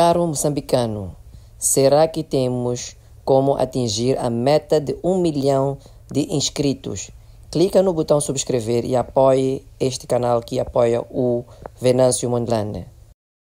Caro moçambicano, será que temos como atingir a meta de um milhão de inscritos? Clica no botão subscrever e apoie este canal que apoia o Venâncio Mondlane.